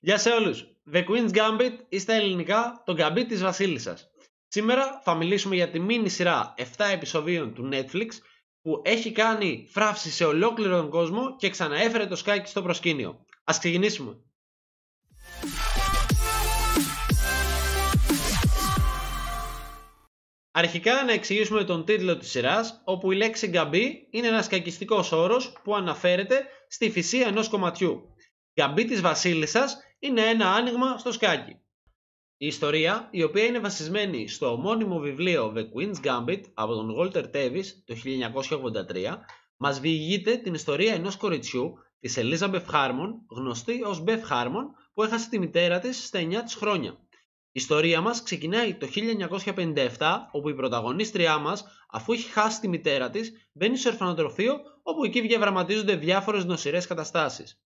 Γεια σε όλους! The Queen's Gambit ή στα ελληνικά το Gambit της Βασίλισσας. Σήμερα θα μιλήσουμε για τη μίνι σειρά 7 επεισοδίων του Netflix που έχει κάνει φράψη σε ολόκληρο τον κόσμο και ξαναέφερε το σκάκι στο προσκήνιο. Ας ξεκινήσουμε! Αρχικά να εξηγήσουμε τον τίτλο της σειράς, όπου η λέξη γκαμπί είναι ένας κακιστικός όρος που αναφέρεται στη φυσία ενός κομματιού, Γαμπή της Βασίλισσας είναι ένα άνοιγμα στο σκάκι. Η ιστορία, η οποία είναι βασισμένη στο ομώνυμο βιβλίο The Queen's Gambit από τον Walter Davis το 1983, μας διηγείται την ιστορία ενός κοριτσιού της Elizabeth Harmon, γνωστή ως Beth Harmon, που έχασε τη μητέρα της στα 9 της χρόνια. Η ιστορία μας ξεκινάει το 1957, όπου η πρωταγωνίστριά μας, αφού έχει χάσει τη μητέρα της, μπαίνει στο ορφανοτροφείο, όπου εκεί διαβραματίζονται διάφορες νοσηρές καταστάσεις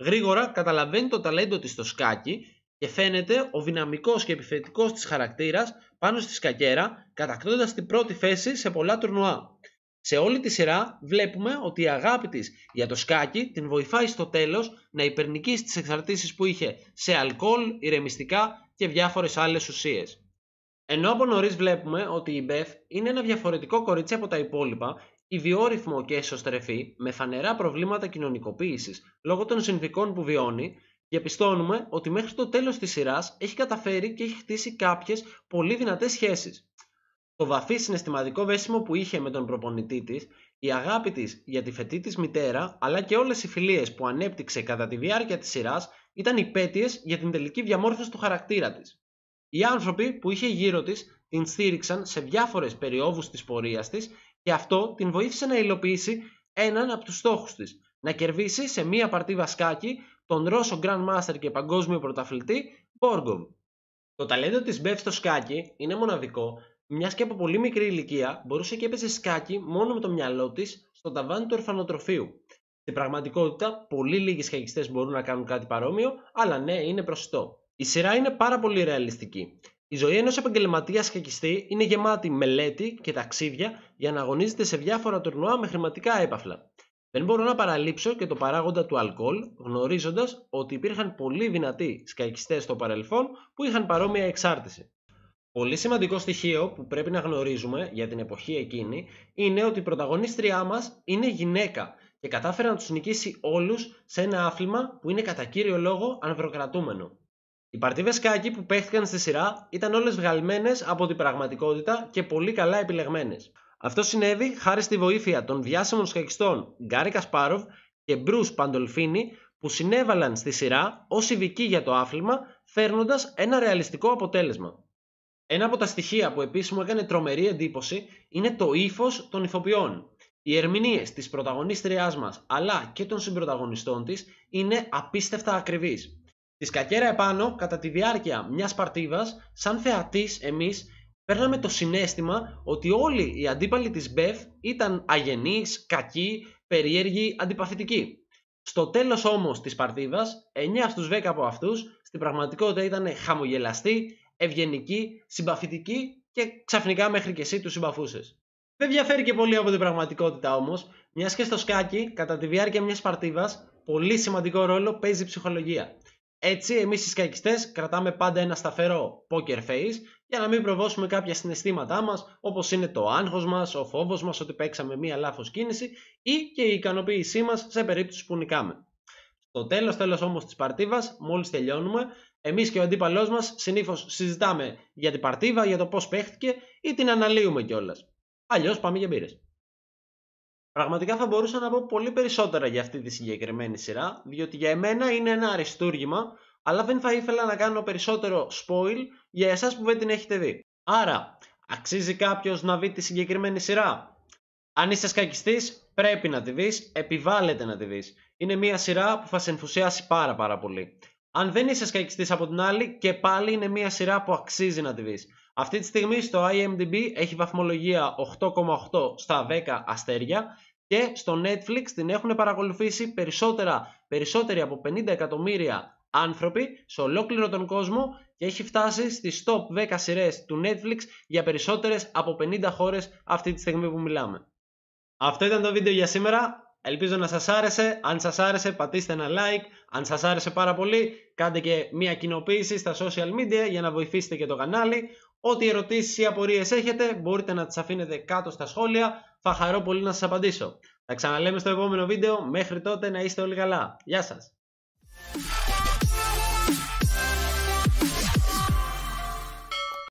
γρήγορα καταλαβαίνει το ταλέντο της στο σκάκι και φαίνεται ο δυναμικός και επιθετικός της χαρακτήρας πάνω στη σκακέρα, κατακτώντας την πρώτη θέση σε πολλά τουρνουά. Σε όλη τη σειρά βλέπουμε ότι η αγάπη της για το σκάκι την βοηθάει στο τέλος να υπερνικήσει τις εξαρτήσεις που είχε σε αλκοόλ, ηρεμιστικά και διάφορες άλλες ουσίες. Ενώ από νωρίς βλέπουμε ότι η Μπεφ είναι ένα διαφορετικό κορίτσι από τα υπόλοιπα ιδιόρυθμο και εσωστρεφή, με φανερά προβλήματα κοινωνικοποίησης λόγω των συνθηκών που βιώνει, διαπιστώνουμε ότι μέχρι το τέλος της σειράς έχει καταφέρει και έχει χτίσει κάποιες πολύ δυνατές σχέσεις. Το βαθύ συναισθηματικό βέσιμο που είχε με τον προπονητή της, η αγάπη της για τη φετή της μητέρα, αλλά και όλες οι φιλίες που ανέπτυξε κατά τη διάρκεια της σειράς ήταν υπέτειες για την τελική διαμόρφωση του χαρακτήρα της. Οι άνθρωποι που είχε γύρω της την στήριξαν σε διάφορες περιόδους της πορείας της και αυτό την βοήθησε να υλοποιήσει έναν από τους στόχους της. Να κερδίσει σε μία παρτίδα σκάκι τον Ρώσο Grandmaster και παγκόσμιο πρωταθλητή Μπόργκομ. Το ταλέντο της Μπεφ στο σκάκι είναι μοναδικό, μιας και από πολύ μικρή ηλικία μπορούσε και έπαιζε σκάκι μόνο με το μυαλό της στο ταβάνι του ορφανοτροφείου. Στην πραγματικότητα, πολύ λίγοι σχαγιστές μπορούν να κάνουν κάτι παρόμοιο, αλλά ναι, είναι προσιτό. Η σειρά είναι πάρα πολύ ρεαλιστική. Η ζωή ενός επαγγελματίας σκακιστή είναι γεμάτη μελέτη και ταξίδια για να αγωνίζεται σε διάφορα τουρνουά με χρηματικά έπαφλα. Δεν μπορώ να παραλείψω και το παράγοντα του αλκοόλ, γνωρίζοντας ότι υπήρχαν πολύ δυνατοί σκακιστές στο παρελθόν που είχαν παρόμοια εξάρτηση. Πολύ σημαντικό στοιχείο που πρέπει να γνωρίζουμε για την εποχή εκείνη είναι ότι η πρωταγωνίστριά μας είναι γυναίκα και κατάφερε να τους νικήσει όλους σε ένα άθλημα που είναι κατά κύριο λόγο ανδροκρατούμενο. Οι παρτίδες κάκι που παίχτηκαν στη σειρά ήταν όλες βγαλμένες από την πραγματικότητα και πολύ καλά επιλεγμένες. Αυτό συνέβη χάρη στη βοήθεια των διάσημων σκάκιστών Γκάρι Κασπάροβ και Μπρους Παντολφίνη που συνέβαλαν στη σειρά ως ειδικοί για το άφημα φέρνοντας ένα ρεαλιστικό αποτέλεσμα. Ένα από τα στοιχεία που επίση μου έκανε τρομερή εντύπωση είναι το ύφος των ηθοποιών. Οι ερμηνείες της πρωταγωνίστριάς μας αλλά και των συμπροταγωνιστών της είναι απίστευτα ακριβείς. Τη σκακέρα επάνω, κατά τη διάρκεια μιας παρτίδας, σαν θεατής, εμείς παίρναμε το συνέστημα ότι όλοι οι αντίπαλοι της Μπεφ ήταν αγενείς, κακοί, περίεργοι, αντιπαθητικοί. Στο τέλος όμως της παρτίδας, 9 στου 10 από αυτούς στην πραγματικότητα ήταν χαμογελαστοί, ευγενικοί, συμπαθητικοί και ξαφνικά μέχρι και εσύ τους συμπαθούσες. Δεν διαφέρει και πολύ από την πραγματικότητα όμως, μιας και στο σκάκι, κατά τη διάρκεια μιας παρτίδας, πολύ σημαντικό ρόλο παίζει η ψυχολογία. Έτσι, εμείς οι σκακιστέ κρατάμε πάντα ένα σταθερό poker face για να μην προβώσουμε κάποια συναισθήματά μας, όπως είναι το άγχος μας, ο φόβος μας ότι παίξαμε μία λάθος κίνηση ή και η ικανοποίησή μας σε περίπτωση που νικάμε. Στο τέλος τέλος όμως της παρτίδας, μόλις τελειώνουμε, εμείς και ο αντίπαλός μας συνήθως συζητάμε για την παρτίβα, για το πώς παίχτηκε ή την αναλύουμε κιόλας. Αλλιώς πάμε για μπύρες. Πραγματικά θα μπορούσα να πω πολύ περισσότερα για αυτή τη συγκεκριμένη σειρά, διότι για εμένα είναι ένα αριστούργημα, αλλά δεν θα ήθελα να κάνω περισσότερο spoil για εσάς που δεν την έχετε δει. Άρα, αξίζει κάποιος να δει τη συγκεκριμένη σειρά. Αν είσαι σκακιστής, πρέπει να τη δεις, επιβάλλεται να τη δεις. Είναι μια σειρά που θα σε ενθουσιάσει πάρα πάρα πολύ. Αν δεν είσαι σκακιστής από την άλλη, και πάλι είναι μια σειρά που αξίζει να τη δεις. Αυτή τη στιγμή στο IMDb έχει βαθμολογία 8,8 στα 10 αστέρια και στο Netflix την έχουν παρακολουθήσει περισσότερα, περισσότεροι από 50 εκατομμύρια άνθρωποι σε ολόκληρο τον κόσμο και έχει φτάσει στις top 10 σειρές του Netflix για περισσότερες από 50 χώρες αυτή τη στιγμή που μιλάμε. Αυτό ήταν το βίντεο για σήμερα. Ελπίζω να σας άρεσε. Αν σας άρεσε πατήστε ένα like. Αν σας άρεσε πάρα πολύ κάντε και μια κοινοποίηση στα social media για να βοηθήσετε και το κανάλι. Ό,τι ερωτήσεις ή απορίες έχετε μπορείτε να τις αφήνετε κάτω στα σχόλια. Θα χαρώ πολύ να σας απαντήσω. Θα ξαναλέμε στο επόμενο βίντεο. Μέχρι τότε να είστε όλοι καλά. Γεια σας!